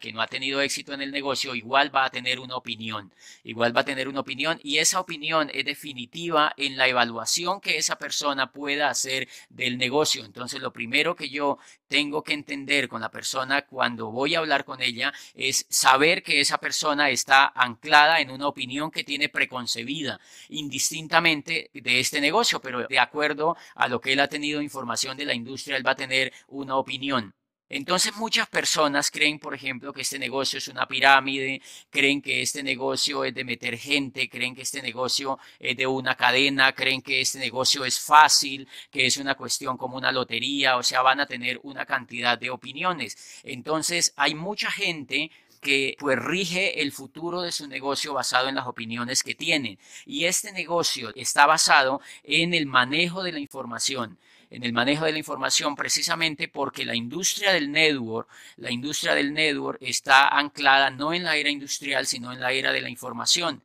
que no ha tenido éxito en el negocio igual va a tener una opinión, igual va a tener una opinión y esa opinión es definitiva en la evaluación que esa persona pueda hacer del negocio. Entonces, lo primero que yo tengo que entender con la persona cuando voy a hablar con ella es saber que esa persona está anclada en una opinión que tiene preconcebida, indistintamente de este negocio, pero de acuerdo a lo que él ha tenido información de la industria, él va a tener una opinión. Entonces muchas personas creen, por ejemplo, que este negocio es una pirámide, creen que este negocio es de meter gente, creen que este negocio es de una cadena, creen que este negocio es fácil, que es una cuestión como una lotería, o sea, van a tener una cantidad de opiniones. Entonces hay mucha gente que pues rige el futuro de su negocio basado en las opiniones que tienen. Y este negocio está basado en el manejo de la información en el manejo de la información precisamente porque la industria del network, la industria del network está anclada no en la era industrial, sino en la era de la información.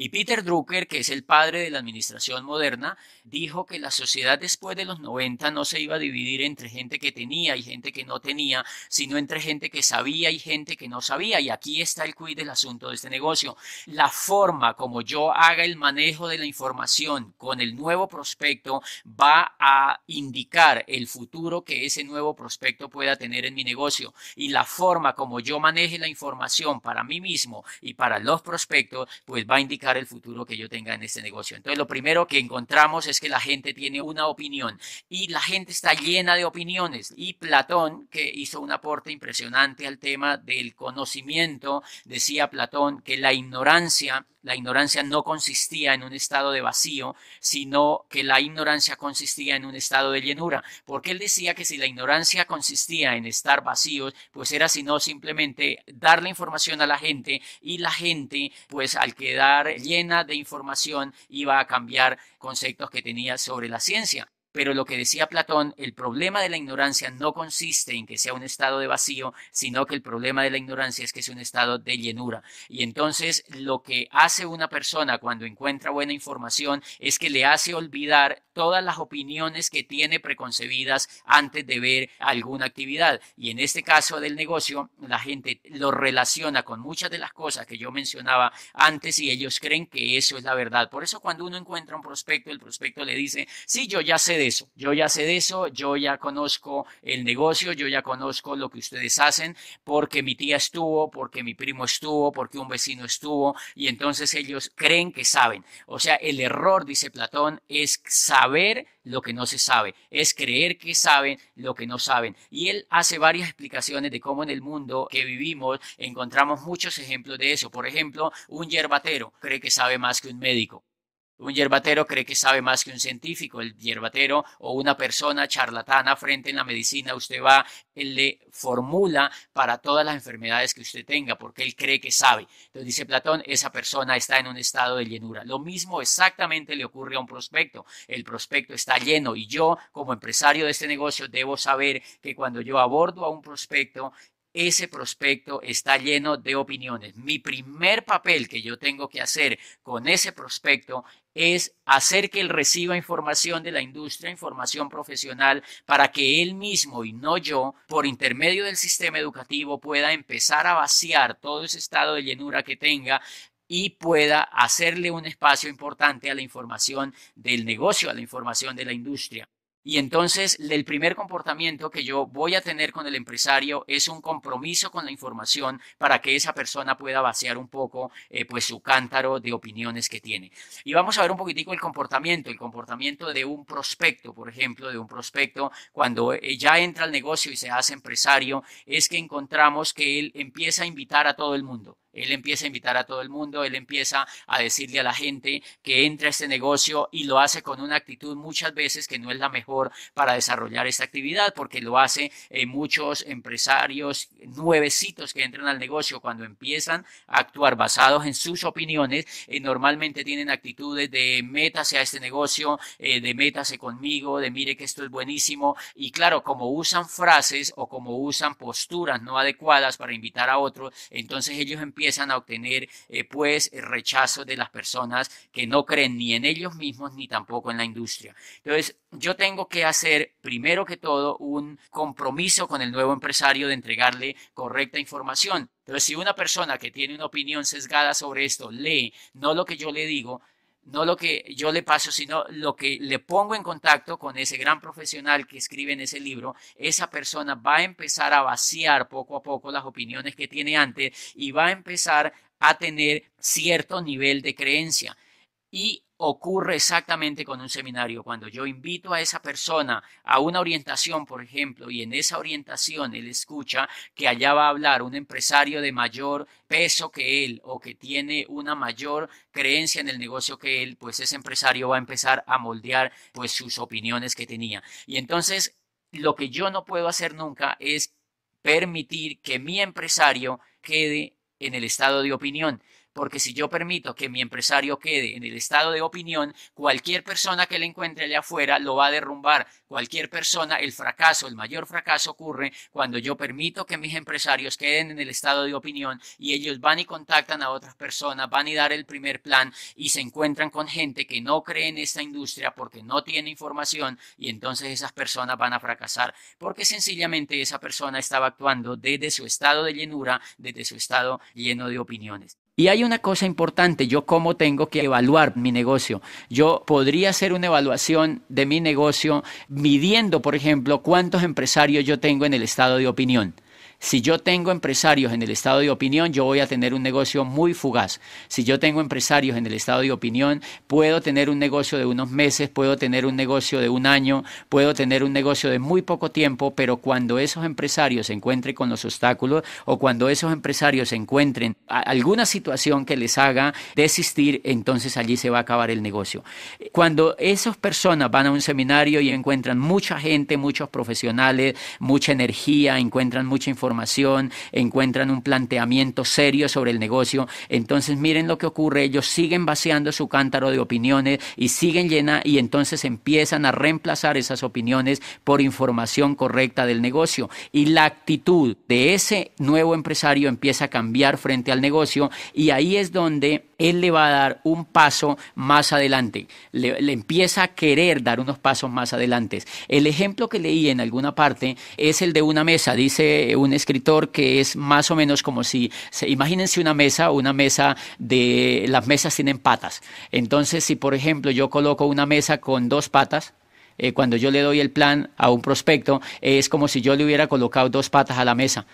Y Peter Drucker, que es el padre de la administración moderna, dijo que la sociedad después de los 90 no se iba a dividir entre gente que tenía y gente que no tenía, sino entre gente que sabía y gente que no sabía. Y aquí está el quid del asunto de este negocio. La forma como yo haga el manejo de la información con el nuevo prospecto va a indicar el futuro que ese nuevo prospecto pueda tener en mi negocio. Y la forma como yo maneje la información para mí mismo y para los prospectos, pues va a indicar el futuro que yo tenga en este negocio. Entonces, lo primero que encontramos es que la gente tiene una opinión y la gente está llena de opiniones. Y Platón, que hizo un aporte impresionante al tema del conocimiento, decía Platón que la ignorancia la ignorancia no consistía en un estado de vacío, sino que la ignorancia consistía en un estado de llenura. Porque él decía que si la ignorancia consistía en estar vacíos, pues era sino simplemente la información a la gente y la gente, pues al quedar llena de información iba a cambiar conceptos que tenía sobre la ciencia. Pero lo que decía Platón, el problema de la ignorancia no consiste en que sea un estado de vacío, sino que el problema de la ignorancia es que es un estado de llenura. Y entonces lo que hace una persona cuando encuentra buena información es que le hace olvidar todas las opiniones que tiene preconcebidas antes de ver alguna actividad. Y en este caso del negocio, la gente lo relaciona con muchas de las cosas que yo mencionaba antes y ellos creen que eso es la verdad. Por eso cuando uno encuentra un prospecto, el prospecto le dice, sí, yo ya sé de eso, yo ya sé de eso, yo ya conozco el negocio, yo ya conozco lo que ustedes hacen, porque mi tía estuvo, porque mi primo estuvo, porque un vecino estuvo, y entonces ellos creen que saben. O sea, el error, dice Platón, es saber saber lo que no se sabe, es creer que saben lo que no saben. Y él hace varias explicaciones de cómo en el mundo que vivimos encontramos muchos ejemplos de eso. Por ejemplo, un yerbatero cree que sabe más que un médico. Un yerbatero cree que sabe más que un científico. El yerbatero o una persona charlatana frente en la medicina, usted va, él le formula para todas las enfermedades que usted tenga, porque él cree que sabe. Entonces dice Platón, esa persona está en un estado de llenura. Lo mismo exactamente le ocurre a un prospecto. El prospecto está lleno y yo, como empresario de este negocio, debo saber que cuando yo abordo a un prospecto, ese prospecto está lleno de opiniones. Mi primer papel que yo tengo que hacer con ese prospecto es hacer que él reciba información de la industria, información profesional, para que él mismo y no yo, por intermedio del sistema educativo, pueda empezar a vaciar todo ese estado de llenura que tenga y pueda hacerle un espacio importante a la información del negocio, a la información de la industria. Y entonces el primer comportamiento que yo voy a tener con el empresario es un compromiso con la información para que esa persona pueda vaciar un poco eh, pues su cántaro de opiniones que tiene. Y vamos a ver un poquitico el comportamiento, el comportamiento de un prospecto, por ejemplo, de un prospecto cuando eh, ya entra al negocio y se hace empresario, es que encontramos que él empieza a invitar a todo el mundo. Él empieza a invitar a todo el mundo, él empieza a decirle a la gente que entra a este negocio y lo hace con una actitud muchas veces que no es la mejor para desarrollar esta actividad, porque lo hace eh, muchos empresarios nuevecitos que entran al negocio cuando empiezan a actuar basados en sus opiniones, eh, normalmente tienen actitudes de métase a este negocio, eh, de métase conmigo, de mire que esto es buenísimo. Y claro, como usan frases o como usan posturas no adecuadas para invitar a otros, entonces ellos empiezan empiezan a obtener eh, pues eh, rechazo de las personas que no creen ni en ellos mismos ni tampoco en la industria. Entonces, yo tengo que hacer primero que todo un compromiso con el nuevo empresario de entregarle correcta información. Entonces, si una persona que tiene una opinión sesgada sobre esto lee no lo que yo le digo, no lo que yo le paso, sino lo que le pongo en contacto con ese gran profesional que escribe en ese libro, esa persona va a empezar a vaciar poco a poco las opiniones que tiene antes y va a empezar a tener cierto nivel de creencia. Y ocurre exactamente con un seminario. Cuando yo invito a esa persona a una orientación, por ejemplo, y en esa orientación él escucha que allá va a hablar un empresario de mayor peso que él o que tiene una mayor creencia en el negocio que él, pues ese empresario va a empezar a moldear pues sus opiniones que tenía. Y entonces lo que yo no puedo hacer nunca es permitir que mi empresario quede en el estado de opinión, porque si yo permito que mi empresario quede en el estado de opinión, cualquier persona que le encuentre allá afuera lo va a derrumbar. Cualquier persona, el fracaso, el mayor fracaso ocurre cuando yo permito que mis empresarios queden en el estado de opinión y ellos van y contactan a otras personas, van y dan el primer plan y se encuentran con gente que no cree en esta industria porque no tiene información y entonces esas personas van a fracasar porque sencillamente esa persona estaba actuando desde su estado de llenura, desde su estado lleno de opiniones. Y hay una cosa importante, yo cómo tengo que evaluar mi negocio. Yo podría hacer una evaluación de mi negocio midiendo, por ejemplo, cuántos empresarios yo tengo en el estado de opinión. Si yo tengo empresarios en el estado de opinión, yo voy a tener un negocio muy fugaz. Si yo tengo empresarios en el estado de opinión, puedo tener un negocio de unos meses, puedo tener un negocio de un año, puedo tener un negocio de muy poco tiempo, pero cuando esos empresarios se encuentren con los obstáculos o cuando esos empresarios se encuentren alguna situación que les haga desistir, entonces allí se va a acabar el negocio. Cuando esas personas van a un seminario y encuentran mucha gente, muchos profesionales, mucha energía, encuentran mucha información, encuentran un planteamiento serio sobre el negocio. Entonces miren lo que ocurre, ellos siguen vaciando su cántaro de opiniones y siguen llena y entonces empiezan a reemplazar esas opiniones por información correcta del negocio. Y la actitud de ese nuevo empresario empieza a cambiar frente al negocio y ahí es donde él le va a dar un paso más adelante, le, empieza a querer dar unos pasos más adelante. El ejemplo que leí en alguna parte es el de una mesa, dice un escritor que es más o menos como si, imagínense una mesa, una mesa de, las mesas tienen patas. Entonces, si por ejemplo yo coloco una mesa con dos patas, eh, cuando yo le doy el plan a un prospecto, es como si yo le hubiera colocado dos patas a la mesa.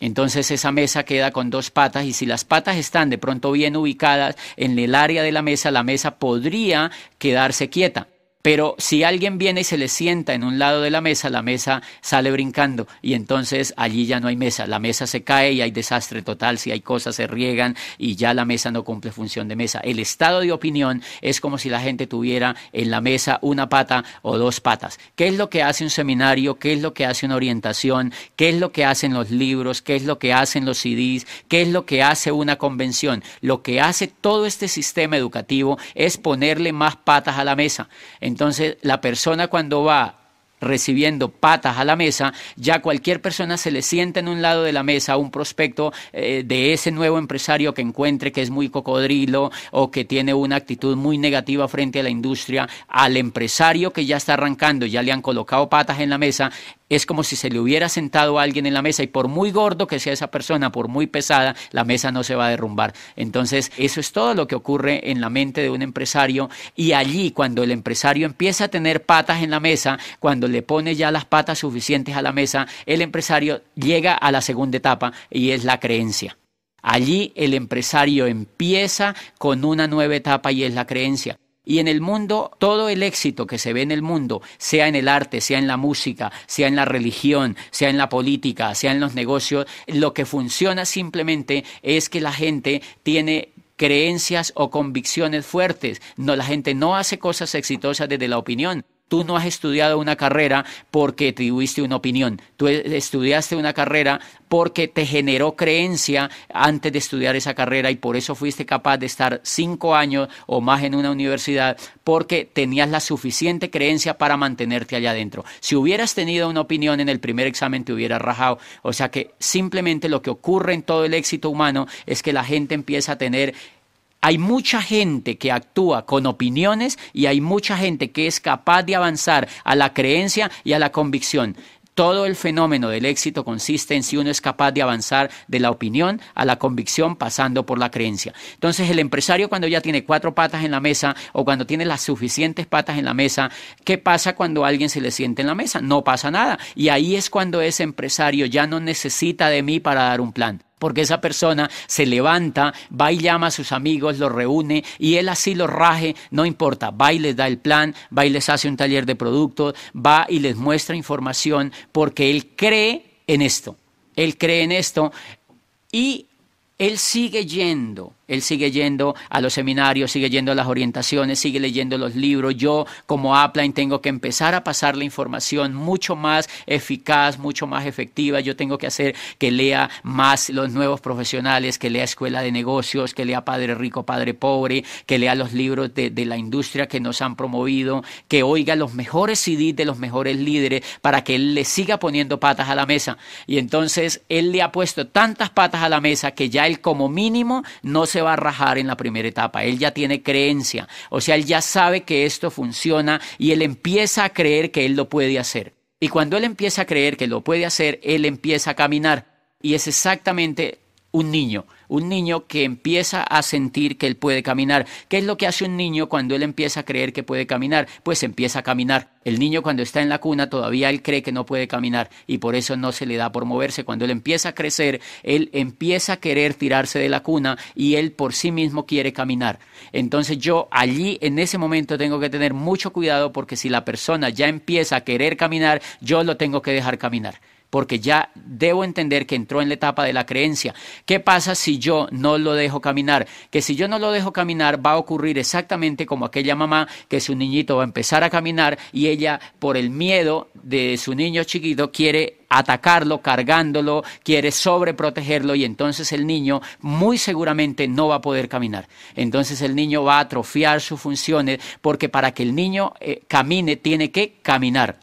Entonces esa mesa queda con dos patas y si las patas están de pronto bien ubicadas en el área de la mesa, la mesa podría quedarse quieta. Pero si alguien viene y se le sienta en un lado de la mesa, la mesa sale brincando y entonces allí ya no hay mesa, la mesa se cae y hay desastre total, si hay cosas se riegan y ya la mesa no cumple función de mesa. El estado de opinión es como si la gente tuviera en la mesa una pata o dos patas. ¿Qué es lo que hace un seminario? ¿Qué es lo que hace una orientación? ¿Qué es lo que hacen los libros? ¿Qué es lo que hacen los CDs? ¿Qué es lo que hace una convención? Lo que hace todo este sistema educativo es ponerle más patas a la mesa. Entonces, la persona cuando va recibiendo patas a la mesa, ya cualquier persona se le sienta en un lado de la mesa un prospecto eh, de ese nuevo empresario que encuentre que es muy cocodrilo o que tiene una actitud muy negativa frente a la industria, al empresario que ya está arrancando, ya le han colocado patas en la mesa, es como si se le hubiera sentado a alguien en la mesa y por muy gordo que sea esa persona, por muy pesada, la mesa no se va a derrumbar. Entonces, eso es todo lo que ocurre en la mente de un empresario y allí cuando el empresario empieza a tener patas en la mesa, cuando le pone ya las patas suficientes a la mesa, el empresario llega a la segunda etapa y es la creencia. Allí el empresario empieza con una nueva etapa y es la creencia. Y en el mundo, todo el éxito que se ve en el mundo, sea en el arte, sea en la música, sea en la religión, sea en la política, sea en los negocios, lo que funciona simplemente es que la gente tiene creencias o convicciones fuertes. No, la gente no hace cosas exitosas desde la opinión, Tú no has estudiado una carrera porque tuviste una opinión. Tú e, estudiaste una carrera porque te generó creencia antes de estudiar esa carrera y por eso fuiste capaz de estar cinco años o más en una universidad porque tenías la suficiente creencia para mantenerte allá adentro. Si hubieras tenido una opinión en el primer examen te hubieras rajado. O sea que simplemente lo que ocurre en todo el éxito humano es que la gente empieza a tener hay mucha gente que actúa con opiniones y hay mucha gente que es capaz de avanzar a la creencia y a la convicción. Todo el fenómeno del éxito consiste en si uno es capaz de avanzar de la opinión a la convicción pasando por la creencia. Entonces el empresario cuando ya tiene cuatro patas en la mesa o cuando tiene las suficientes patas en la mesa, ¿qué pasa cuando alguien se le siente en la mesa? No pasa nada. Y ahí es cuando ese empresario ya no necesita de mí para dar un plan porque esa persona se levanta, va y llama a sus amigos, los reúne y él así los raje, no importa, va y les da el plan, va y les hace un taller de productos, va y les muestra información porque él cree en esto, él cree en esto y él sigue yendo él sigue yendo a los seminarios, sigue yendo a las orientaciones, sigue leyendo los libros. Yo, como Appline, tengo que empezar a pasar la información mucho más eficaz, mucho más efectiva. Yo tengo que hacer que lea más los nuevos profesionales, que lea Escuela de Negocios, que lea Padre Rico, Padre Pobre, que lea los libros de, de la industria que nos han promovido, que oiga los mejores CDs de los mejores líderes para que él le siga poniendo patas a la mesa. Y entonces él le ha puesto tantas patas a la mesa que ya él como mínimo no se va a rajar en la primera etapa, él ya tiene creencia, o sea, él ya sabe que esto funciona y él empieza a creer que él lo puede hacer. Y cuando él empieza a creer que lo puede hacer, él empieza a caminar y es exactamente un niño un niño que empieza a sentir que él puede caminar. ¿Qué es lo que hace un niño cuando él empieza a creer que puede caminar? Pues empieza a caminar. El niño cuando está en la cuna todavía él cree que no puede caminar y por eso no se le da por moverse. Cuando él empieza a crecer, él empieza a querer tirarse de la cuna y él por sí mismo quiere caminar. Entonces yo allí en ese momento tengo que tener mucho cuidado porque si la persona ya empieza a querer caminar, yo lo tengo que dejar caminar porque ya debo entender que entró en la etapa de la creencia. ¿Qué pasa si yo no lo dejo caminar? Que si yo no lo dejo caminar va a ocurrir exactamente como aquella mamá que su niñito va a empezar a caminar y ella por el miedo de su niño chiquito quiere atacarlo, cargándolo, quiere sobreprotegerlo y entonces el niño muy seguramente no va a poder caminar. Entonces el niño va a atrofiar sus funciones porque para que el niño eh, camine tiene que caminar.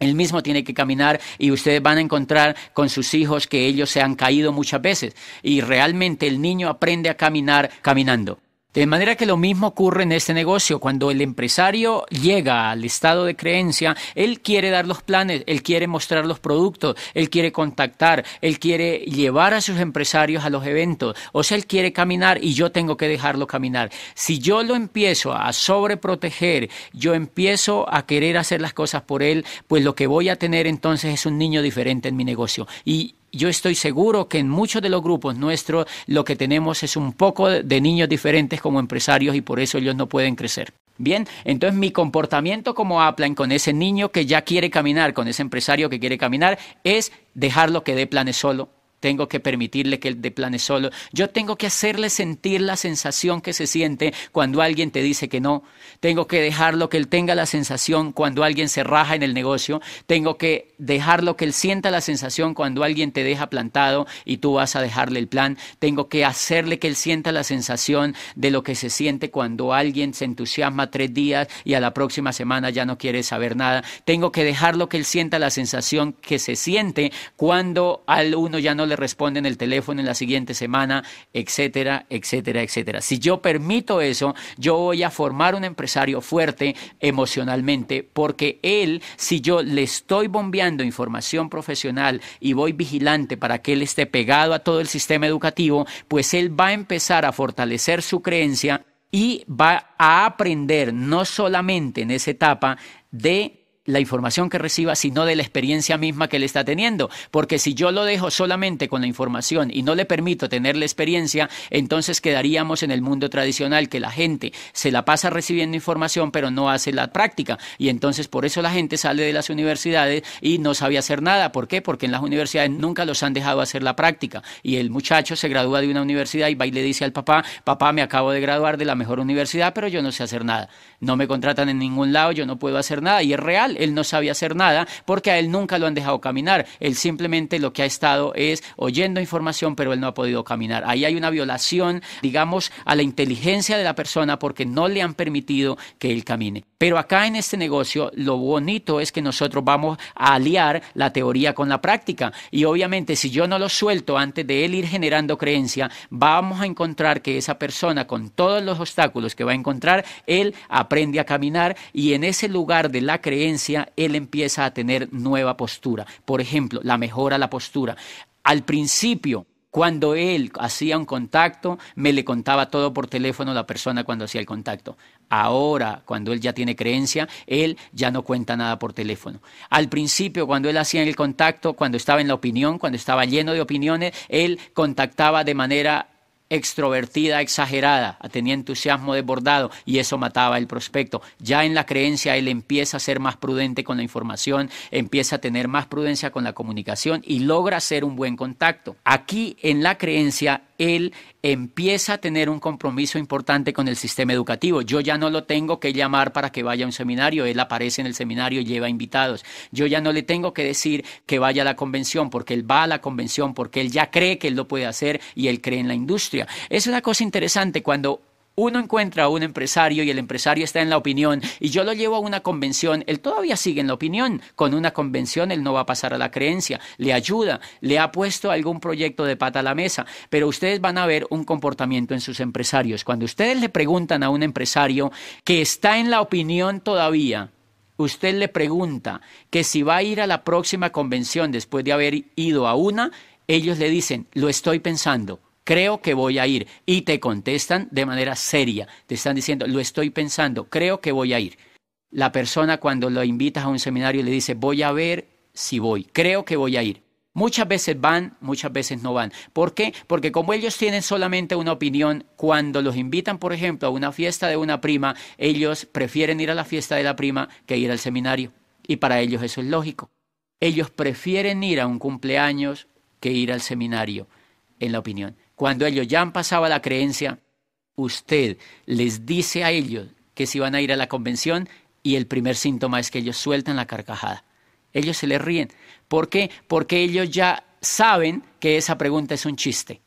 Él mismo tiene que caminar y ustedes van a encontrar con sus hijos que ellos se han caído muchas veces y realmente el niño aprende a caminar caminando. De manera que lo mismo ocurre en este negocio. Cuando el empresario llega al estado de creencia, él quiere dar los planes, él quiere mostrar los productos, él quiere contactar, él quiere llevar a sus empresarios a los eventos. O sea, él quiere caminar y yo tengo que dejarlo caminar. Si yo lo empiezo a sobreproteger, yo empiezo a querer hacer las cosas por él, pues lo que voy a tener entonces es un niño diferente en mi negocio. Y yo estoy seguro que en muchos de los grupos nuestros lo que tenemos es un poco de niños diferentes como empresarios y por eso ellos no pueden crecer. Bien, entonces mi comportamiento como Aplan con ese niño que ya quiere caminar, con ese empresario que quiere caminar, es dejarlo que dé planes solo, tengo que permitirle que él plane solo. Yo tengo que hacerle sentir la sensación que se siente cuando alguien te dice que no. Tengo que dejarlo que él tenga la sensación cuando alguien se raja en el negocio. Tengo que dejarlo que él sienta la sensación cuando alguien te deja plantado y tú vas a dejarle el plan. Tengo que hacerle que él sienta la sensación de lo que se siente cuando alguien se entusiasma tres días y a la próxima semana ya no quiere saber nada. Tengo que dejarlo que él sienta la sensación que se siente cuando al uno ya no le responde en el teléfono en la siguiente semana, etcétera, etcétera, etcétera. Si yo permito eso, yo voy a formar un empresario fuerte emocionalmente porque él, si yo le estoy bombeando información profesional y voy vigilante para que él esté pegado a todo el sistema educativo, pues él va a empezar a fortalecer su creencia y va a aprender no solamente en esa etapa de la información que reciba, sino de la experiencia misma que él está teniendo. Porque si yo lo dejo solamente con la información y no le permito tener la experiencia, entonces quedaríamos en el mundo tradicional que la gente se la pasa recibiendo información pero no hace la práctica. Y entonces por eso la gente sale de las universidades y no sabe hacer nada. ¿Por qué? Porque en las universidades nunca los han dejado hacer la práctica. Y el muchacho se gradúa de una universidad y va y le dice al papá, papá, me acabo de graduar de la mejor universidad, pero yo no sé hacer nada. No me contratan en ningún lado, yo no puedo hacer nada. Y es real él no sabía hacer nada porque a él nunca lo han dejado caminar. Él simplemente lo que ha estado es oyendo información, pero él no ha podido caminar. Ahí hay una violación, digamos, a la inteligencia de la persona porque no le han permitido que él camine. Pero acá en este negocio lo bonito es que nosotros vamos a aliar la teoría con la práctica. Y obviamente si yo no lo suelto antes de él ir generando creencia, vamos a encontrar que esa persona con todos los obstáculos que va a encontrar, él aprende a caminar y en ese lugar de la creencia, él empieza a tener nueva postura. Por ejemplo, la mejora la postura. Al principio, cuando él hacía un contacto, me le contaba todo por teléfono la persona cuando hacía el contacto. Ahora, cuando él ya tiene creencia, él ya no cuenta nada por teléfono. Al principio, cuando él hacía el contacto, cuando estaba en la opinión, cuando estaba lleno de opiniones, él contactaba de manera extrovertida, exagerada, tenía entusiasmo desbordado y eso mataba el prospecto. Ya en la creencia él empieza a ser más prudente con la información, empieza a tener más prudencia con la comunicación y logra hacer un buen contacto. Aquí en la creencia él empieza a tener un compromiso importante con el sistema educativo. Yo ya no lo tengo que llamar para que vaya a un seminario, él aparece en el seminario y lleva invitados. Yo ya no le tengo que decir que vaya a la convención, porque él va a la convención, porque él ya cree que él lo puede hacer y él cree en la industria. Es una cosa interesante cuando uno encuentra a un empresario y el empresario está en la opinión y yo lo llevo a una convención, él todavía sigue en la opinión, con una convención él no va a pasar a la creencia, le ayuda, le ha puesto algún proyecto de pata a la mesa, pero ustedes van a ver un comportamiento en sus empresarios. Cuando ustedes le preguntan a un empresario que está en la opinión todavía, usted le pregunta que si va a ir a la próxima convención después de haber ido a una, ellos le dicen, lo estoy pensando, creo que voy a ir. Y te contestan de manera seria, te están diciendo, lo estoy pensando, creo que voy a ir. La persona cuando lo invitas a un seminario le dice, voy a ver si voy, creo que voy a ir. Muchas veces van, muchas veces no van. ¿Por qué? Porque como ellos tienen solamente una opinión, cuando los invitan, por ejemplo, a una fiesta de una prima, ellos prefieren ir a la fiesta de la prima que ir al seminario. Y para ellos eso es lógico. Ellos prefieren ir a un cumpleaños que ir al seminario, en la opinión. Cuando ellos ya han pasado a la creencia, usted les dice a ellos que si van a ir a la convención y el primer síntoma es que ellos sueltan la carcajada. Ellos se les ríen. ¿Por qué? Porque ellos ya saben que esa pregunta es un chiste.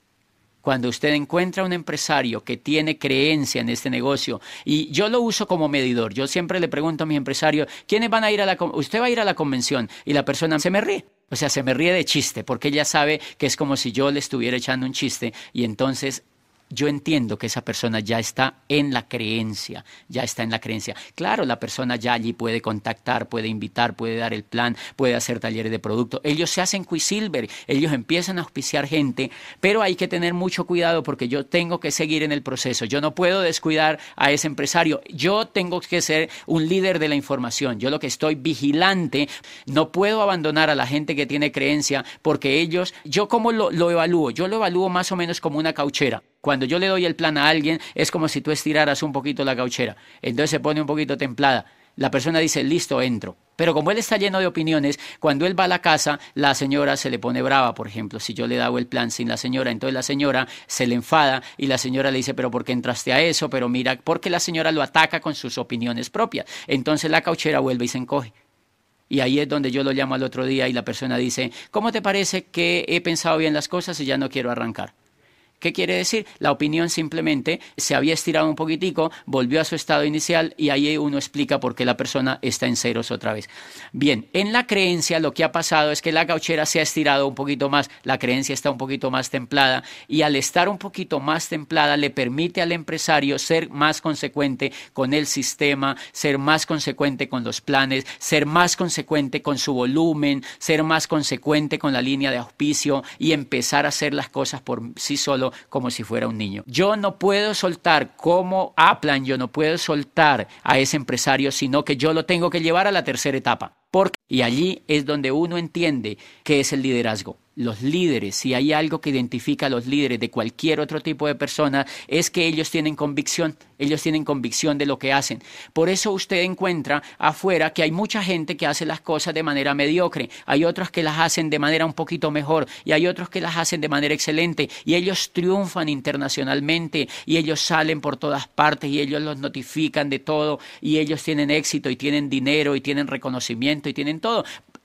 Cuando usted encuentra a un empresario que tiene creencia en este negocio, y yo lo uso como medidor, yo siempre le pregunto a mis empresarios, ¿quiénes van a ir a la Usted va a ir a la convención y la persona se me ríe. O sea, se me ríe de chiste porque ella sabe que es como si yo le estuviera echando un chiste y entonces yo entiendo que esa persona ya está en la creencia, ya está en la creencia. Claro, la persona ya allí puede contactar, puede invitar, puede dar el plan, puede hacer talleres de producto. Ellos se hacen Silver, ellos empiezan a auspiciar gente, pero hay que tener mucho cuidado porque yo tengo que seguir en el proceso. Yo no puedo descuidar a ese empresario. Yo tengo que ser un líder de la información. Yo lo que estoy vigilante, no puedo abandonar a la gente que tiene creencia porque ellos, yo cómo lo evalúo, yo lo evalúo más o menos como una cauchera. Cuando yo le doy el plan a alguien, es como si tú estiraras un poquito la cauchera. Entonces se pone un poquito templada. La persona dice, listo, entro. Pero como él está lleno de opiniones, cuando él va a la casa, la señora se le pone brava, por ejemplo, si yo le daba el plan sin la señora, entonces la señora se le enfada y la señora le dice, pero ¿por qué entraste a eso? Pero mira, porque la señora lo ataca con sus opiniones propias. Entonces la cauchera vuelve y se encoge. Y ahí es donde yo lo llamo al otro día y la persona dice, ¿cómo te parece que he pensado bien las cosas y ya no quiero arrancar? ¿Qué quiere decir? La opinión simplemente se había estirado un poquitico, volvió a su estado inicial y ahí uno explica por qué la persona está en ceros otra vez. Bien, en la creencia lo que ha pasado es que la gauchera se ha estirado un poquito más, la creencia está un poquito más templada y al estar un poquito más templada le permite al empresario ser más consecuente con el sistema, ser más consecuente con los planes, ser más consecuente con su volumen, ser más consecuente con la línea de auspicio y empezar a hacer las cosas por sí solo como si fuera un niño. Yo no puedo soltar como Aplan, yo no puedo soltar a ese empresario, sino que yo lo tengo que llevar a la tercera etapa. Porque, y allí es donde uno entiende qué es el liderazgo los líderes, si hay algo que identifica a los líderes de cualquier otro tipo de persona, es que ellos tienen convicción, ellos tienen convicción de lo que hacen. Por eso usted encuentra afuera que hay mucha gente que hace las cosas de manera mediocre, hay otros que las hacen de manera un poquito mejor y hay otros que las hacen de manera excelente y ellos triunfan internacionalmente y ellos salen por todas partes y ellos los notifican de todo y ellos tienen éxito y tienen dinero y tienen reconocimiento y tienen todo.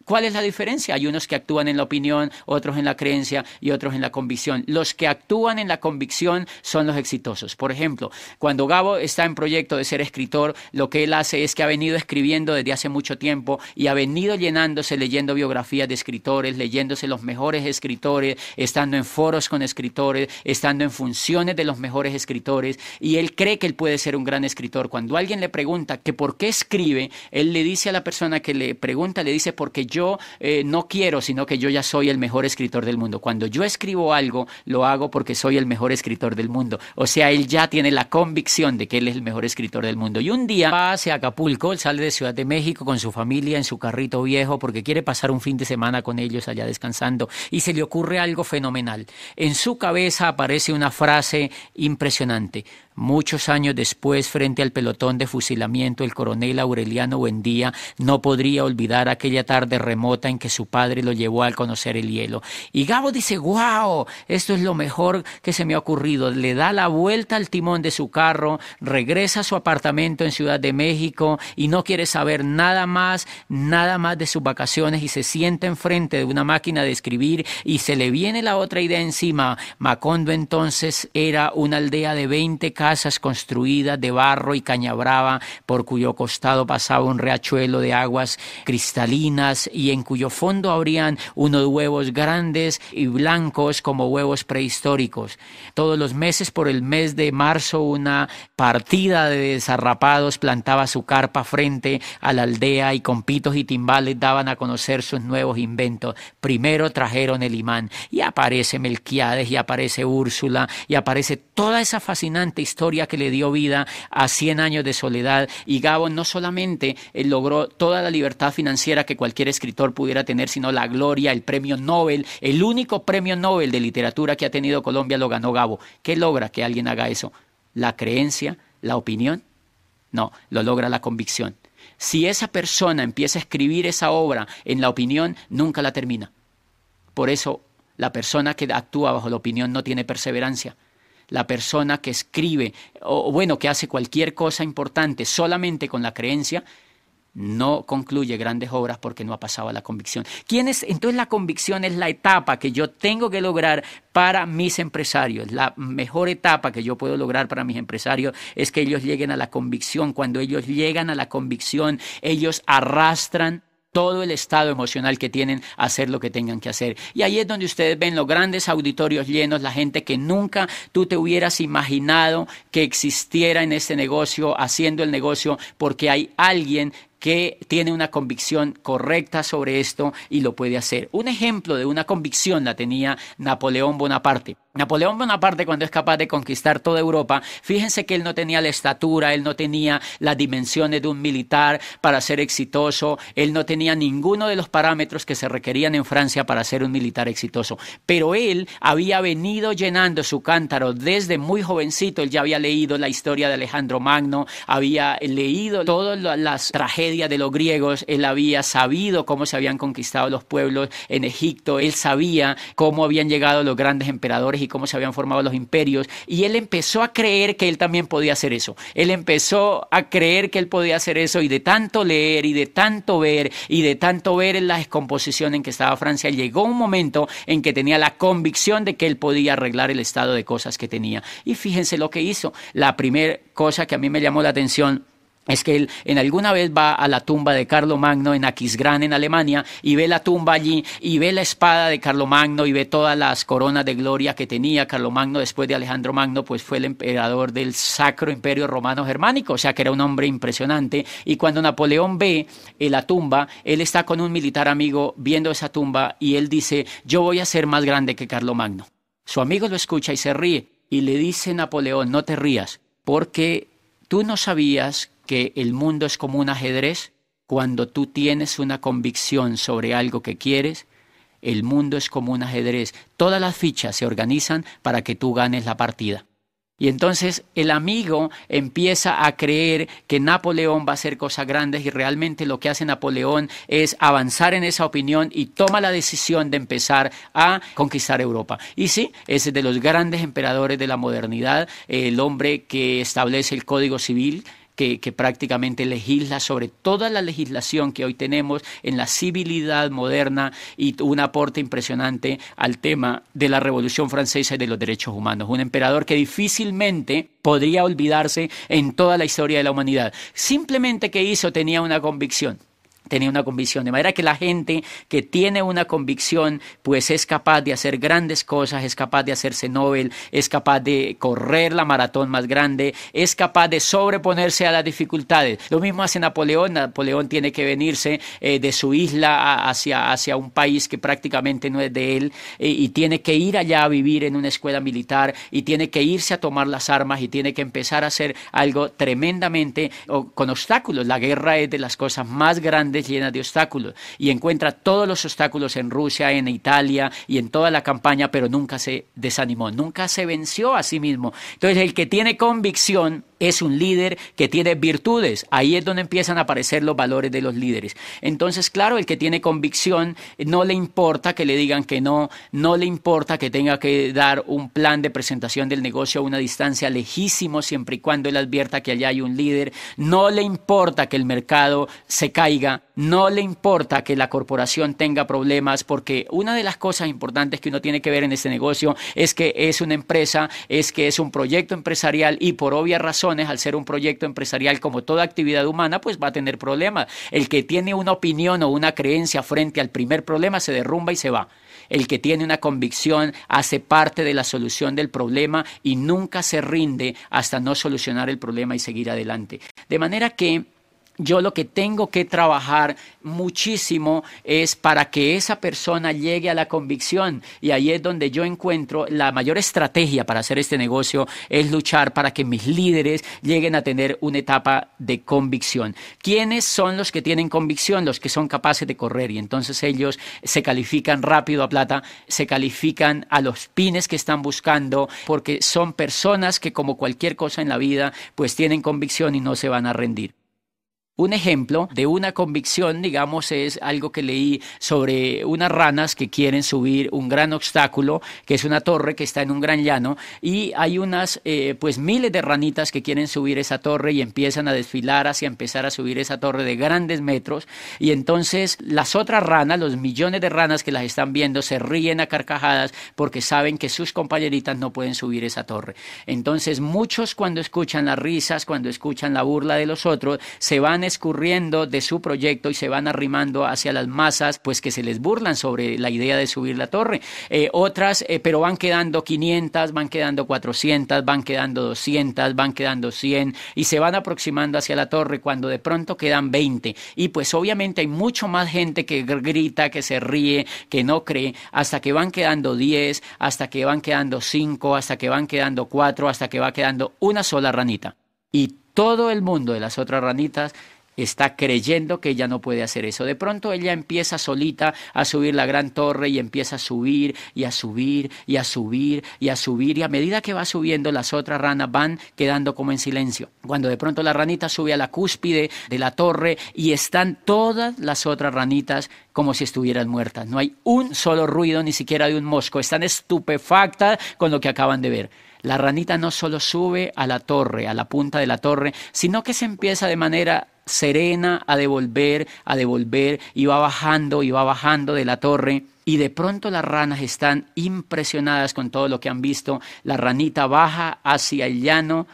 ¿Cuál es la diferencia? Hay unos que actúan en la opinión, otros en la creencia y otros en la convicción. Los que actúan en la convicción son los exitosos. Por ejemplo, cuando Gabo está en proyecto de ser escritor, lo que él hace es que ha venido escribiendo desde hace mucho tiempo y ha venido llenándose leyendo biografías de escritores, leyéndose los mejores escritores, estando en foros con escritores, estando en funciones de los mejores escritores y él cree que él puede ser un gran escritor. Cuando alguien le pregunta que por qué escribe, él le dice a la persona que le pregunta, le dice porque yo yo eh, no quiero, sino que yo ya soy el mejor escritor del mundo. Cuando yo escribo algo, lo hago porque soy el mejor escritor del mundo. O sea, él ya tiene la convicción de que él es el mejor escritor del mundo. Y un día va hacia Acapulco, sale de Ciudad de México con su familia en su carrito viejo porque quiere pasar un fin de semana con ellos allá descansando. Y se le ocurre algo fenomenal. En su cabeza aparece una frase impresionante. Muchos años después, frente al pelotón de fusilamiento, el coronel Aureliano Buendía no podría olvidar aquella tarde remota en que su padre lo llevó al conocer el hielo. Y Gabo dice, wow, esto es lo mejor que se me ha ocurrido. Le da la vuelta al timón de su carro, regresa a su apartamento en Ciudad de México y no quiere saber nada más, nada más de sus vacaciones y se sienta enfrente de una máquina de escribir y se le viene la otra idea encima. Macondo entonces era una aldea de 20 casas construidas de barro y brava por cuyo costado pasaba un riachuelo de aguas cristalinas y en cuyo fondo habrían unos huevos grandes y blancos como huevos prehistóricos. Todos los meses, por el mes de marzo, una partida de desarrapados plantaba su carpa frente a la aldea y con pitos y timbales daban a conocer sus nuevos inventos. Primero trajeron el imán y aparece Melquiades y aparece Úrsula y aparece toda esa fascinante historia historia que le dio vida a 100 años de soledad. Y Gabo no solamente eh, logró toda la libertad financiera que cualquier escritor pudiera tener, sino la gloria, el premio Nobel, el único premio Nobel de literatura que ha tenido Colombia lo ganó Gabo. ¿Qué logra que alguien haga eso? ¿La creencia? ¿La opinión? No, lo logra la convicción. Si esa persona empieza a escribir esa obra en la opinión, nunca la termina. Por eso, la persona que actúa bajo la opinión no tiene perseverancia la persona que escribe o bueno, que hace cualquier cosa importante solamente con la creencia, no concluye grandes obras porque no ha pasado a la convicción. Entonces la convicción es la etapa que yo tengo que lograr para mis empresarios. La mejor etapa que yo puedo lograr para mis empresarios es que ellos lleguen a la convicción. Cuando ellos llegan a la convicción, ellos arrastran todo el estado emocional que tienen hacer lo que tengan que hacer. Y ahí es donde ustedes ven los grandes auditorios llenos, la gente que nunca tú te hubieras imaginado que existiera en este negocio, haciendo el negocio, porque hay alguien que tiene una convicción correcta sobre esto y lo puede hacer. Un ejemplo de una convicción la tenía Napoleón Bonaparte. Napoleón Bonaparte cuando es capaz de conquistar toda Europa, fíjense que él no tenía la estatura, él no tenía las dimensiones de un militar para ser exitoso, él no tenía ninguno de los parámetros que se requerían en Francia para ser un militar exitoso, pero él había venido llenando su cántaro desde muy jovencito, él ya había leído la historia de Alejandro Magno, había leído todas las tragedias de los griegos, él había sabido cómo se habían conquistado los pueblos en Egipto, él sabía cómo habían llegado los grandes emperadores y cómo se habían formado los imperios. Y él empezó a creer que él también podía hacer eso. Él empezó a creer que él podía hacer eso y de tanto leer y de tanto ver y de tanto ver en la descomposición en que estaba Francia, llegó un momento en que tenía la convicción de que él podía arreglar el estado de cosas que tenía. Y fíjense lo que hizo. La primera cosa que a mí me llamó la atención es que él en alguna vez va a la tumba de Carlomagno en Aquisgrán, en Alemania, y ve la tumba allí, y ve la espada de Carlomagno, y ve todas las coronas de gloria que tenía Carlomagno después de Alejandro Magno, pues fue el emperador del Sacro Imperio Romano Germánico, o sea que era un hombre impresionante. Y cuando Napoleón ve eh, la tumba, él está con un militar amigo viendo esa tumba, y él dice, yo voy a ser más grande que Carlomagno. Su amigo lo escucha y se ríe, y le dice Napoleón, no te rías, porque tú no sabías que el mundo es como un ajedrez, cuando tú tienes una convicción sobre algo que quieres, el mundo es como un ajedrez. Todas las fichas se organizan para que tú ganes la partida. Y entonces el amigo empieza a creer que Napoleón va a hacer cosas grandes y realmente lo que hace Napoleón es avanzar en esa opinión y toma la decisión de empezar a conquistar Europa. Y sí, es de los grandes emperadores de la modernidad, el hombre que establece el Código Civil, que, prácticamente legisla sobre toda la legislación que hoy tenemos en la civilidad moderna y un aporte impresionante al tema de la Revolución Francesa y de los derechos humanos. Un emperador que difícilmente podría olvidarse en toda la historia de la humanidad. Simplemente que hizo tenía una convicción tenía una convicción. De manera que la gente que tiene una convicción, pues es capaz de hacer grandes cosas, es capaz de hacerse Nobel, es capaz de correr la maratón más grande, es capaz de sobreponerse a las dificultades. Lo mismo hace Napoleón. Napoleón tiene que venirse eh, de su isla hacia, hacia un país que prácticamente no es de él eh, y tiene que ir allá a vivir en una escuela militar y tiene que irse a tomar las armas y tiene que empezar a hacer algo tremendamente con obstáculos. La guerra es de las cosas más grandes llena de obstáculos, y encuentra todos los obstáculos en Rusia, en Italia y en toda la campaña, pero nunca se desanimó, nunca se venció a sí mismo. Entonces el que tiene convicción es un líder que tiene virtudes. Ahí es donde empiezan a aparecer los valores de los líderes. Entonces, claro, el que tiene convicción no le importa que le digan que no, no le importa que tenga que dar un plan de presentación del negocio a una distancia lejísimo siempre y cuando él advierta que allá hay un líder. No le importa que el mercado se caiga, no le importa que la corporación tenga problemas porque una de las cosas importantes que uno tiene que ver en este negocio es que es una empresa, es que es un proyecto empresarial y por obvia razón al ser un proyecto empresarial como toda actividad humana, pues va a tener problemas. El que tiene una opinión o una creencia frente al primer problema se derrumba y se va. El que tiene una convicción hace parte de la solución del problema y nunca se rinde hasta no solucionar el problema y seguir adelante. De manera que yo lo que tengo que trabajar muchísimo es para que esa persona llegue a la convicción. Y ahí es donde yo encuentro la mayor estrategia para hacer este negocio, es luchar para que mis líderes lleguen a tener una etapa de convicción. ¿Quiénes son los que tienen convicción? Los que son capaces de correr. Y entonces ellos se califican rápido a plata, se califican a los pines que están buscando, porque son personas que como cualquier cosa en la vida, pues tienen convicción y no se van a rendir. Un ejemplo de una convicción, digamos, es algo que leí sobre unas ranas que quieren subir un gran obstáculo, que es una torre que está en un gran llano, y hay unas, eh, pues miles de ranitas que quieren subir esa torre y empiezan a desfilar hacia empezar a subir esa torre de grandes metros, y entonces las otras ranas, los millones de ranas que las están viendo, se ríen a carcajadas porque saben que sus compañeritas no pueden subir esa torre. Entonces muchos cuando escuchan las risas, cuando escuchan la burla de los otros, se van escurriendo de su proyecto y se van arrimando hacia las masas, pues que se les burlan sobre la idea de subir la torre. Eh, otras, eh, pero van quedando 500, van quedando 400, van quedando 200, van quedando 100 y se van aproximando hacia la torre cuando de pronto quedan 20. Y pues obviamente hay mucho más gente que grita, que se ríe, que no cree, hasta que van quedando 10, hasta que van quedando 5, hasta que van quedando 4, hasta que va quedando una sola ranita. Y todo el mundo de las otras ranitas está creyendo que ella no puede hacer eso. De pronto ella empieza solita a subir la gran torre y empieza a subir y a subir y a subir y a subir y a medida que va subiendo las otras ranas van quedando como en silencio. Cuando de pronto la ranita sube a la cúspide de la torre y están todas las otras ranitas como si estuvieran muertas. No hay un solo ruido, ni siquiera de un mosco. Están estupefactas con lo que acaban de ver. La ranita no solo sube a la torre, a la punta de la torre, sino que se empieza de manera serena a devolver, a devolver, y va bajando, y va bajando de la torre. Y de pronto las ranas están impresionadas con todo lo que han visto. La ranita baja hacia el llano,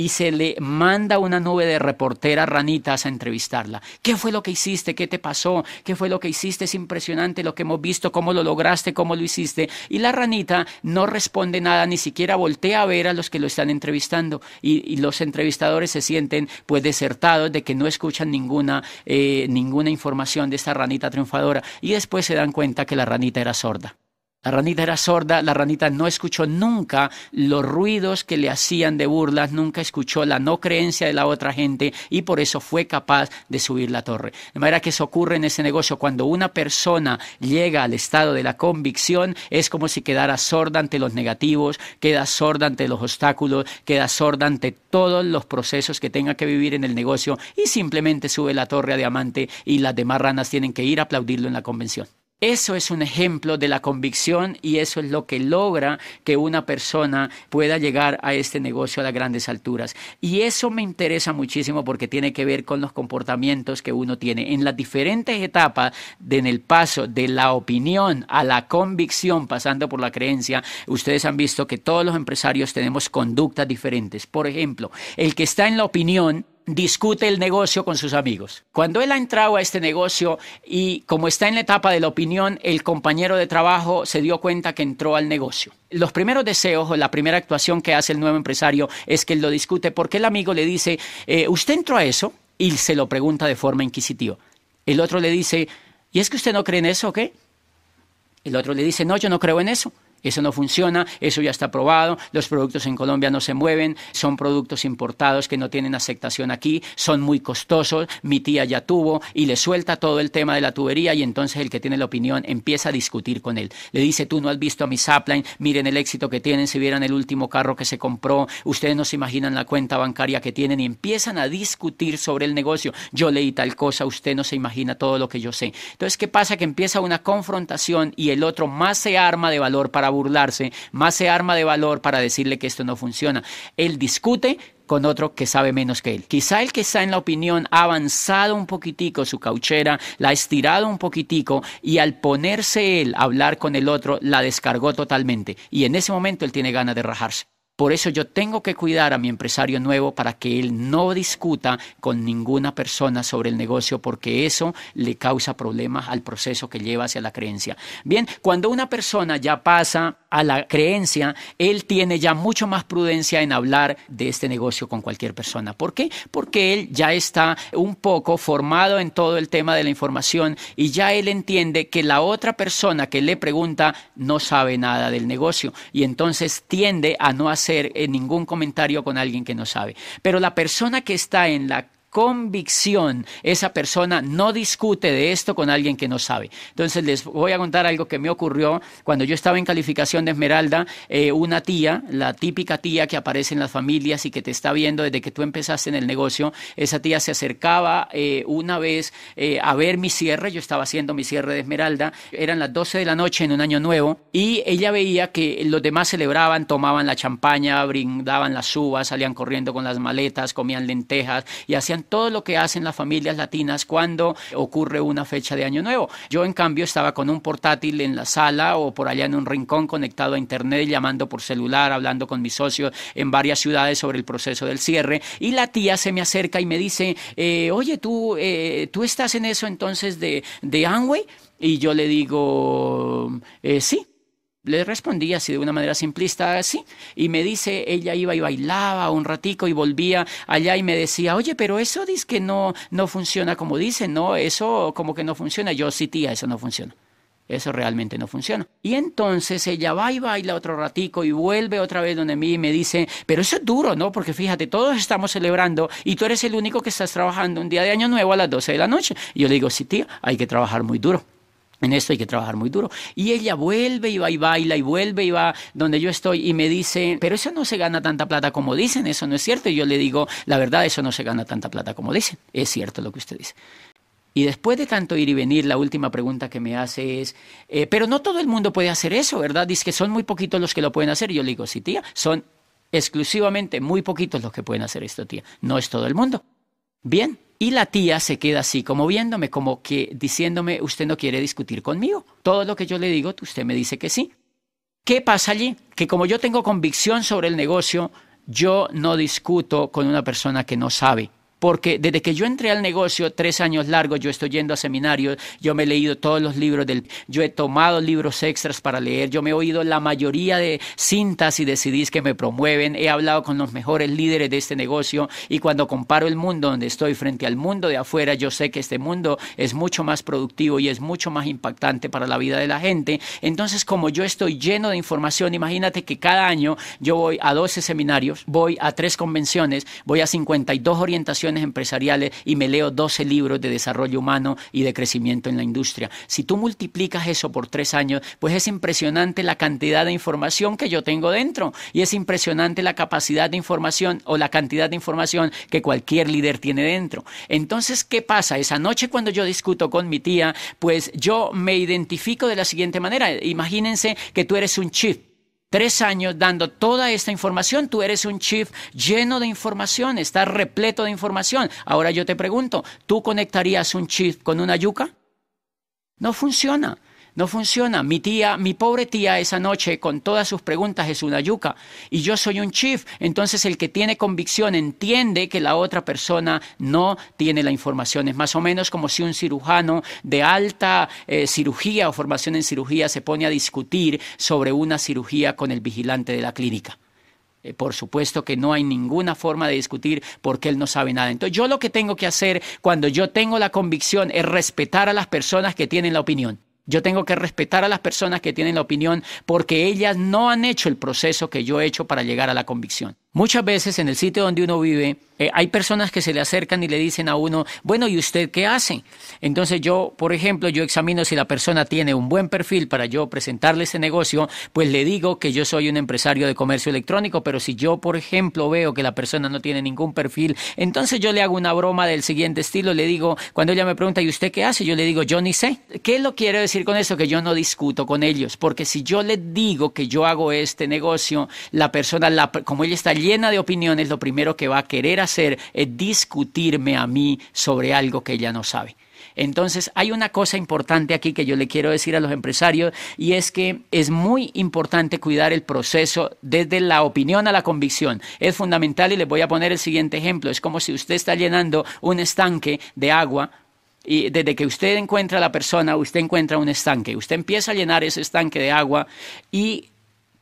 y se le manda una nube de reporteras ranitas a entrevistarla. ¿Qué fue lo que hiciste? ¿Qué te pasó? ¿Qué fue lo que hiciste? Es impresionante lo que hemos visto, cómo lo lograste, cómo lo hiciste. Y la ranita no responde nada, ni siquiera voltea a ver a los que lo están entrevistando. Y, los entrevistadores se sienten pues desertados de que no escuchan ninguna, eh, ninguna información de esta ranita triunfadora. Y después se dan cuenta que la ranita era sorda. La ranita era sorda, la ranita no escuchó nunca los ruidos que le hacían de burlas, nunca escuchó la no creencia de la otra gente y por eso fue capaz de subir la torre. De manera que eso ocurre en ese negocio. Cuando una persona llega al estado de la convicción, es como si quedara sorda ante los negativos, queda sorda ante los obstáculos, queda sorda ante todos los procesos que tenga que vivir en el negocio y simplemente sube la torre a diamante y las demás ranas tienen que ir a aplaudirlo en la convención. Eso es un ejemplo de la convicción y eso es lo que logra que una persona pueda llegar a este negocio a las grandes alturas. Y eso me interesa muchísimo porque tiene que ver con los comportamientos que uno tiene en las diferentes etapas, de, en el paso de la opinión a la convicción, pasando por la creencia. Ustedes han visto que todos los empresarios tenemos conductas diferentes. Por ejemplo, el que está en la opinión discute el negocio con sus amigos. Cuando él ha entrado a este negocio y como está en la etapa de la opinión, el compañero de trabajo se dio cuenta que entró al negocio. Los primeros deseos o la primera actuación que hace el nuevo empresario es que él lo discute porque el amigo le dice, eh, ¿usted entró a eso? Y se lo pregunta de forma inquisitiva. El otro le dice, ¿y es que usted no cree en eso o qué? El otro le dice, no, yo no creo en eso. Eso no funciona, eso ya está probado, los productos en Colombia no se mueven, son productos importados que no tienen aceptación aquí, son muy costosos, mi tía ya tuvo y le suelta todo el tema de la tubería y entonces el que tiene la opinión empieza a discutir con él. Le dice, tú no has visto a mi Zapline, miren el éxito que tienen, si vieran el último carro que se compró, ustedes no se imaginan la cuenta bancaria que tienen y empiezan a discutir sobre el negocio. Yo leí tal cosa, usted no se imagina todo lo que yo sé. Entonces, ¿qué pasa? Que empieza una confrontación y el otro más se arma de valor para burlarse, más se arma de valor para decirle que esto no funciona. Él discute con otro que sabe menos que él. Quizá el que está en la opinión ha avanzado un poquitico su cauchera, la ha estirado un poquitico y al ponerse él a hablar con el otro la descargó totalmente. Y en ese momento él tiene ganas de rajarse. Por eso yo tengo que cuidar a mi empresario nuevo para que él no discuta con ninguna persona sobre el negocio porque eso le causa problemas al proceso que lleva hacia la creencia. Bien, cuando una persona ya pasa a la creencia, él tiene ya mucho más prudencia en hablar de este negocio con cualquier persona. ¿Por qué? Porque él ya está un poco formado en todo el tema de la información y ya él entiende que la otra persona que le pregunta no sabe nada del negocio y entonces tiende a no hacer eh, ningún comentario con alguien que no sabe. Pero la persona que está en la convicción. Esa persona no discute de esto con alguien que no sabe. Entonces les voy a contar algo que me ocurrió cuando yo estaba en calificación de Esmeralda. Eh, una tía, la típica tía que aparece en las familias y que te está viendo desde que tú empezaste en el negocio, esa tía se acercaba eh, una vez eh, a ver mi cierre. Yo estaba haciendo mi cierre de Esmeralda. Eran las 12 de la noche en un año nuevo y ella veía que los demás celebraban, tomaban la champaña, brindaban las uvas, salían corriendo con las maletas, comían lentejas y hacían todo lo que hacen las familias latinas cuando ocurre una fecha de Año Nuevo. Yo, en cambio, estaba con un portátil en la sala o por allá en un rincón conectado a Internet, llamando por celular, hablando con mis socios en varias ciudades sobre el proceso del cierre. Y la tía se me acerca y me dice, eh, oye, tú, eh, tú estás en eso entonces de, de Amway. Y yo le digo, eh, sí. Le respondí así de una manera simplista, así, y me dice, ella iba y bailaba un ratico y volvía allá y me decía, oye, pero eso dice que no, no funciona como dice no, eso como que no funciona. Yo sí, tía, eso no funciona. Eso realmente no funciona. Y entonces ella va y baila otro ratico y vuelve otra vez donde mí y me dice, pero eso es duro, ¿no? Porque fíjate, todos estamos celebrando y tú eres el único que estás trabajando un día de año nuevo a las 12 de la noche. Y yo le digo, sí, tía, hay que trabajar muy duro. En esto hay que trabajar muy duro. Y ella vuelve y va y baila y vuelve y va donde yo estoy y me dice, pero eso no se gana tanta plata como dicen, eso no es cierto. Y yo le digo, la verdad, eso no se gana tanta plata como dicen. Es cierto lo que usted dice. Y después de tanto ir y venir, la última pregunta que me hace es, eh, pero no todo el mundo puede hacer eso, ¿verdad? Dice que son muy poquitos los que lo pueden hacer. Y yo le digo, sí, tía, son exclusivamente muy poquitos los que pueden hacer esto, tía. No es todo el mundo. Bien, y la tía se queda así como viéndome, como que diciéndome, usted no quiere discutir conmigo. Todo lo que yo le digo, usted me dice que sí. ¿Qué pasa allí? Que como yo tengo convicción sobre el negocio, yo no discuto con una persona que no sabe porque desde que yo entré al negocio, tres años largos, yo estoy yendo a seminarios, yo me he leído todos los libros del, yo he tomado libros extras para leer, yo me he oído la mayoría de cintas y de CDs que me promueven, he hablado con los mejores líderes de este negocio y cuando comparo el mundo donde estoy frente al mundo de afuera, yo sé que este mundo es mucho más productivo y es mucho más impactante para la vida de la gente. Entonces, como yo estoy lleno de información, imagínate que cada año yo voy a 12 seminarios, voy a tres convenciones, voy a 52 orientaciones empresariales y me leo 12 libros de desarrollo humano y de crecimiento en la industria. Si tú multiplicas eso por tres años, pues es impresionante la cantidad de información que yo tengo dentro y es impresionante la capacidad de información o la cantidad de información que cualquier líder tiene dentro. Entonces, ¿qué pasa? Esa noche cuando yo discuto con mi tía, pues yo me identifico de la siguiente manera. Imagínense que tú eres un chip tres años dando toda esta información. Tú eres un chief lleno de información, estás repleto de información. Ahora yo te pregunto, ¿tú conectarías un chip con una yuca? No funciona. No funciona. Mi tía, mi pobre tía esa noche con todas sus preguntas es una yuca y yo soy un chief. Entonces el que tiene convicción entiende que la otra persona no tiene la información. Es más o menos como si un cirujano de alta eh, cirugía o formación en cirugía se pone a discutir sobre una cirugía con el vigilante de la clínica. Eh, por supuesto que no hay ninguna forma de discutir porque él no sabe nada. Entonces yo lo que tengo que hacer cuando yo tengo la convicción es respetar a las personas que tienen la opinión. Yo tengo que respetar a las personas que tienen la opinión porque ellas no han hecho el proceso que yo he hecho para llegar a la convicción. Muchas veces en el sitio donde uno vive eh, hay personas que se le acercan y le dicen a uno, bueno, ¿y usted qué hace? Entonces yo, por ejemplo, yo examino si la persona tiene un buen perfil para yo presentarle ese negocio, pues le digo que yo soy un empresario de comercio electrónico, pero si yo, por ejemplo, veo que la persona no tiene ningún perfil, entonces yo le hago una broma del siguiente estilo, le digo, cuando ella me pregunta, ¿y usted qué hace? Yo le digo, yo ni sé. ¿Qué lo quiero decir con eso? Que yo no discuto con ellos, porque si yo le digo que yo hago este negocio, la persona, la, como ella está llena de opiniones, lo primero que va a querer hacer es discutirme a mí sobre algo que ella no sabe. Entonces, hay una cosa importante aquí que yo le quiero decir a los empresarios y es que es muy importante cuidar el proceso desde la opinión a la convicción. Es fundamental y les voy a poner el siguiente ejemplo. Es como si usted está llenando un estanque de agua y desde que usted encuentra a la persona, usted encuentra un estanque. Usted empieza a llenar ese estanque de agua y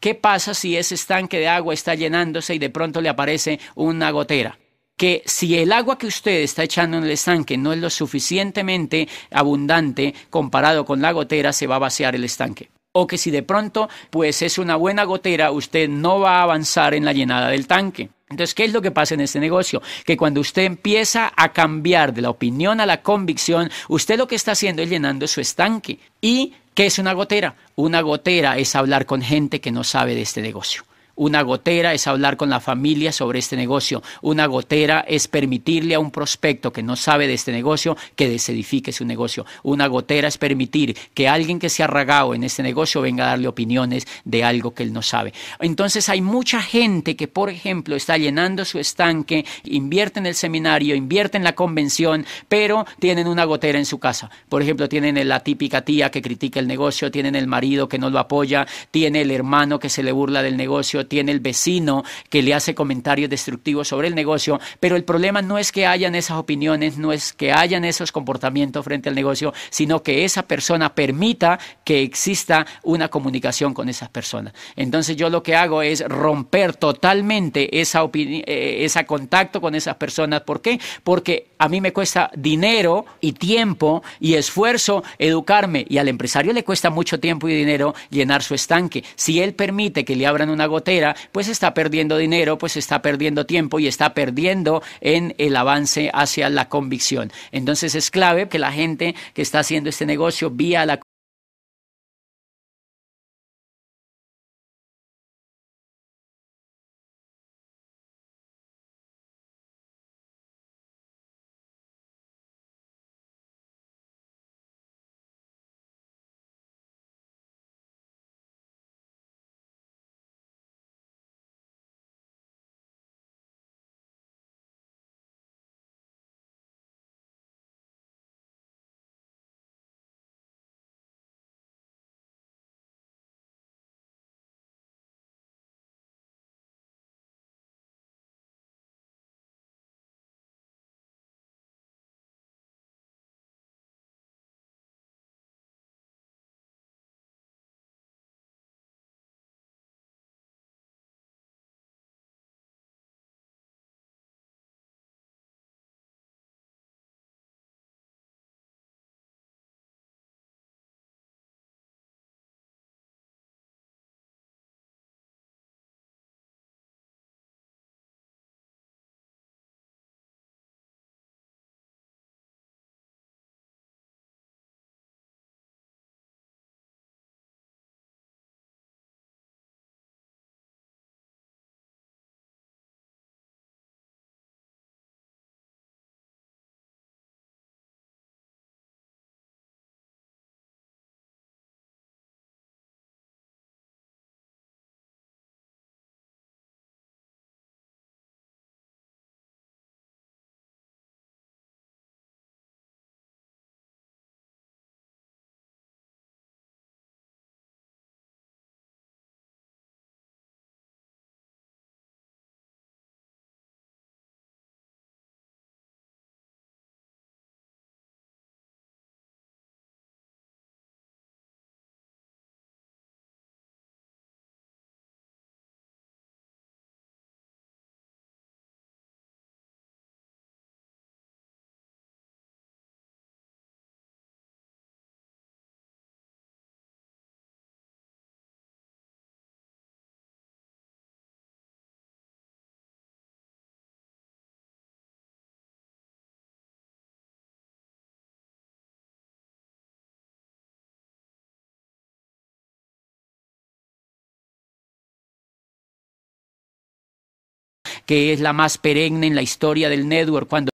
¿Qué pasa si ese estanque de agua está llenándose y de pronto le aparece una gotera? que si el agua que usted está echando en el estanque no es lo suficientemente abundante comparado con la gotera, se va a vaciar el estanque. O que si de pronto pues es una buena gotera, usted no va a avanzar en la llenada del tanque. Entonces, ¿qué es lo que pasa en este negocio? Que cuando usted empieza a cambiar de la opinión a la convicción, usted lo que está haciendo es llenando su estanque y ¿Qué es una gotera? Una gotera es hablar con gente que no sabe de este negocio. Una gotera es hablar con la familia sobre este negocio. Una gotera es permitirle a un prospecto que no sabe de este negocio que desedifique su negocio. Una gotera es permitir que alguien que se ha ragado en este negocio venga a darle opiniones de algo que él no sabe. Entonces hay mucha gente que, por ejemplo, está llenando su estanque, invierte en el seminario, invierte en la convención, pero tienen una gotera en su casa. Por ejemplo, tienen la típica tía que critica el negocio, tienen el marido que no lo apoya, tiene el hermano que se le burla del negocio, tiene el vecino que le hace comentarios destructivos sobre el negocio, pero el problema no es que hayan esas opiniones, no es que hayan esos comportamientos frente al negocio, sino que esa persona permita que exista una comunicación con esas personas. Entonces yo lo que hago es romper totalmente esa eh, ese contacto con esas personas. ¿Por qué? Porque a mí me cuesta dinero y tiempo y esfuerzo educarme y al empresario le cuesta mucho tiempo y dinero llenar su estanque. Si él permite que le abran una gotera, pues está perdiendo dinero, pues está perdiendo tiempo y está perdiendo en el avance hacia la convicción. Entonces es clave que la gente que está haciendo este negocio vía la que es la más perenne en la historia del network, cuando